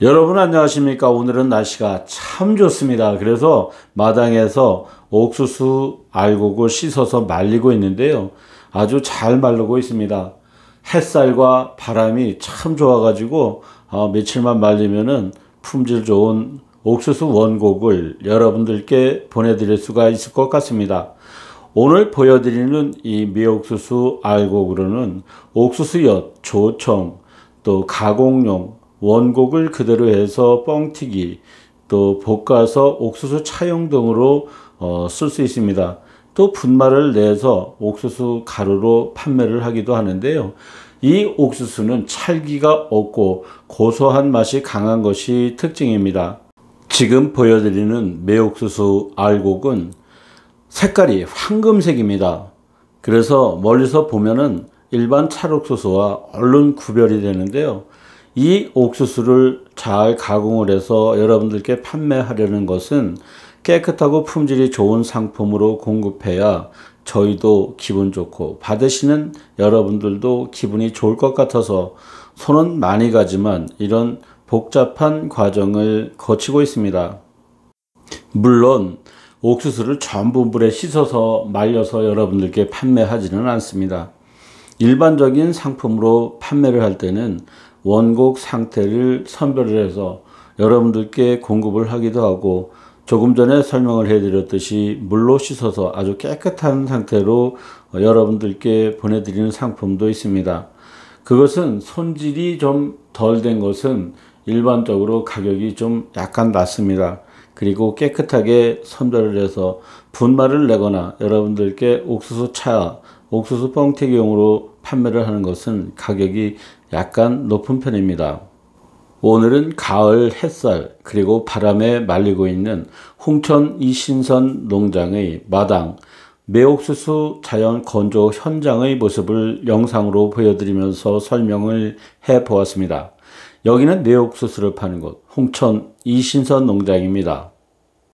여러분 안녕하십니까 오늘은 날씨가 참 좋습니다 그래서 마당에서 옥수수 알곡을 씻어서 말리고 있는데요 아주 잘 말르고 있습니다 햇살과 바람이 참 좋아 가지고 어, 며칠만 말리면은 품질 좋은 옥수수 원곡을 여러분들께 보내드릴 수가 있을 것 같습니다 오늘 보여드리는 이 미옥수수 알곡으로는 옥수수엿, 조청, 또 가공용 원곡을 그대로 해서 뻥튀기, 또 볶아서 옥수수 차용 등으로 어, 쓸수 있습니다. 또 분말을 내서 옥수수 가루로 판매를 하기도 하는데요. 이 옥수수는 찰기가 없고 고소한 맛이 강한 것이 특징입니다. 지금 보여드리는 매옥수수 알곡은 색깔이 황금색입니다. 그래서 멀리서 보면은 일반 찰옥수수와 얼른 구별이 되는데요. 이 옥수수를 잘 가공을 해서 여러분들께 판매하려는 것은 깨끗하고 품질이 좋은 상품으로 공급해야 저희도 기분 좋고 받으시는 여러분들도 기분이 좋을 것 같아서 손은 많이 가지만 이런 복잡한 과정을 거치고 있습니다. 물론 옥수수를 전부 물에 씻어서 말려서 여러분들께 판매하지는 않습니다. 일반적인 상품으로 판매를 할 때는 원곡 상태를 선별을 해서 여러분들께 공급을 하기도 하고 조금 전에 설명을 해드렸듯이 물로 씻어서 아주 깨끗한 상태로 여러분들께 보내드리는 상품도 있습니다. 그것은 손질이 좀 덜 된 것은 일반적으로 가격이 좀 약간 낮습니다. 그리고 깨끗하게 선별을 해서 분말을 내거나 여러분들께 옥수수 차 옥수수 뻥튀기용으로 판매를 하는 것은 가격이 약간 높은 편입니다. 오늘은 가을 햇살 그리고 바람에 말리고 있는 홍천 이신선 농장의 마당 매옥수수 자연 건조 현장의 모습을 영상으로 보여드리면서 설명을 해 보았습니다. 여기는 매옥수수를 파는 곳 홍천 이신선 농장입니다.